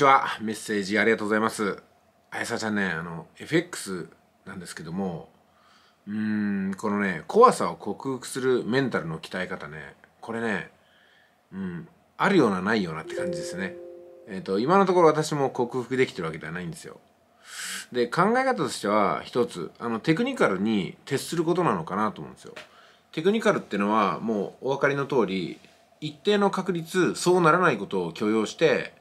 ちは。メッセージありがとうございます。あやさちゃんね、あの、FX なんですけども、うーん、このね、怖さを克服するメンタルの鍛え方ね、これね、うん、あるようなないようなって感じですね。えっ、ー、と、今のところ私も克服できてるわけではないんですよ。で、考え方としては、一つ、あの、テクニカルに徹することなのかなと思うんですよ。テクニカルってのは、もうお分かりの通り、一定の確率、そうならないことを許容して、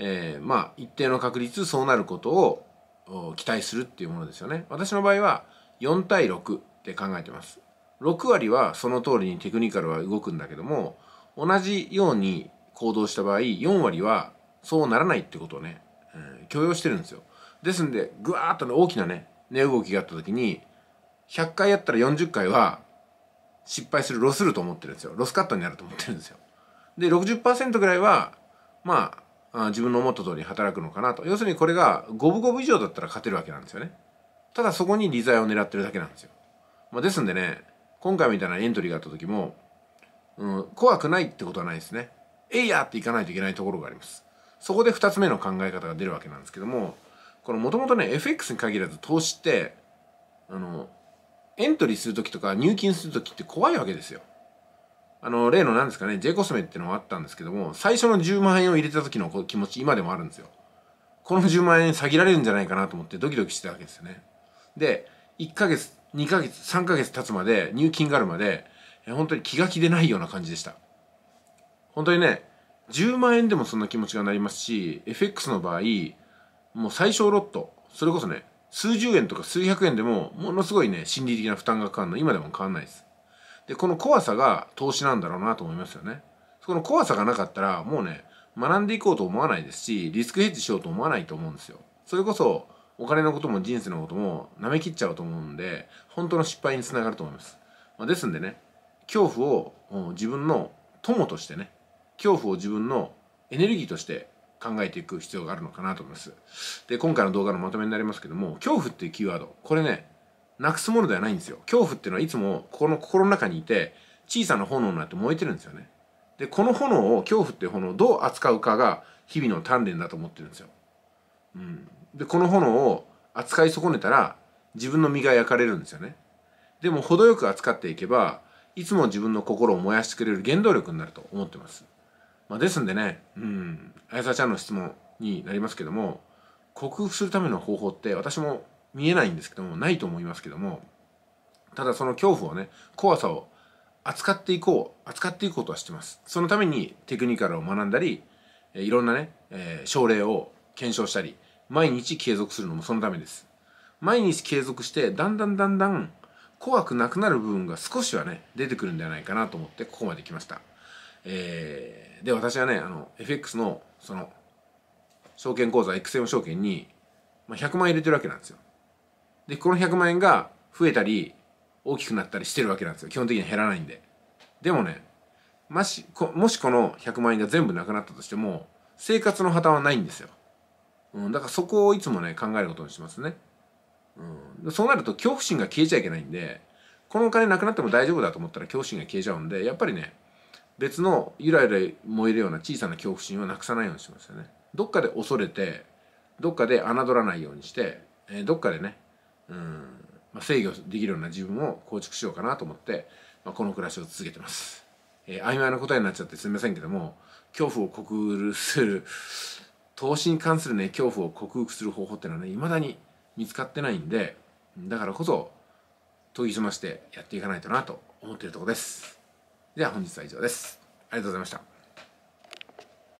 えー、まあ一定の確率そうなることを期待するっていうものですよね。私の場合は4対6って考えてます。6割はその通りにテクニカルは動くんだけども同じように行動した場合4割はそうならないってことをね、うん、許容してるんですよ。ですんでぐわーっと、大きなね値動きがあった時に100回やったら40回は失敗するロスると思ってるんですよロスカットになると思ってるんですよで60%ぐらいはま自分の思った通り働くのかなと要するにこれが五分五分以上だったら勝てるわけなんですよねただそこに利罪を狙ってるだけなんですよ、まあ、ですんでね今回みたいなエントリーがあった時も、うん、怖くないってことはないですねえいやっていかないといけないところがありますそこで二つ目の考え方が出るわけなんですけどもこのもともとね FX に限らず投資ってあのエントリーする時とか入金する時って怖いわけですよあの、例の何ですかね、J コスメっていうのもあったんですけども、最初の10万円を入れた時の気持ち、今でもあるんですよ。この10万円下げられるんじゃないかなと思ってドキドキしてたわけですよね。で、1ヶ月、2ヶ月、3ヶ月経つまで、入金があるまで、本当に気が気でないような感じでした。本当にね、10万円でもそんな気持ちがなりますし、FX の場合、もう最小ロット、それこそね、数十円とか数百円でも、ものすごいね、心理的な負担がかかるの、今でも変わんないです。でこの怖さが投資なんだろうなと思いますよねこの怖さがなかったらもうね学んでいこうと思わないですしリスクヘッジしようと思わないと思うんですよそれこそお金のことも人生のことも舐め切っちゃうと思うんで本当の失敗につながると思います、まあ、ですんでね恐怖を自分の友としてね恐怖を自分のエネルギーとして考えていく必要があるのかなと思いますで今回の動画のまとめになりますけども恐怖っていうキーワードこれねなくすものではないんですよ恐怖っていうのはいつもこの心の中にいて小さな炎になって燃えてるんですよねでこの炎を恐怖っていう炎をどう扱うかが日々の鍛錬だと思ってるんですよ、うん、でこの炎を扱い損ねたら自分の身が焼かれるんですよねでも程よく扱っていけばいつも自分の心を燃やしてくれる原動力になると思ってます、まあ、ですんでねうんあやさちゃんの質問になりますけども克服するための方法って私も見えないんですけどもないと思いますけどもただその恐怖をね怖さを扱っていこう扱っていこうとはしてますそのためにテクニカルを学んだりいろんなね、えー、症例を検証したり毎日継続するのもそのためです毎日継続してだんだんだんだん怖くなくなる部分が少しはね出てくるんではないかなと思ってここまで来ましたえー、で私はねあの FX のその証券口座 XM 証券に100万入れてるわけなんですよでこの100万円が増えたり大きくなったりしてるわけなんですよ基本的には減らないんででもねもしこもしこの100万円が全部なくなったとしても生活の破綻はないんですよ、うん、だからそこをいつもね考えることにしますね、うん、そうなると恐怖心が消えちゃいけないんでこのお金なくなっても大丈夫だと思ったら恐怖心が消えちゃうんでやっぱりね別のゆらゆら燃えるような小さな恐怖心はなくさないようにしますよねどっかで恐れてどっかで侮らないようにして、えどっかでねうんまあ、制御できるような自分を構築しようかなと思って、まあ、この暮らしを続けてます、えー、曖昧な答えになっちゃってすみませんけども恐怖を克服する投資に関するね恐怖を克服する方法っていうのはねいまだに見つかってないんでだからこそ研ぎ澄ましてやっていかないとなと思っているとこですでは本日は以上ですありがとうございました